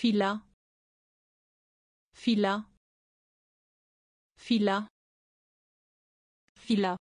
fila fila fila fila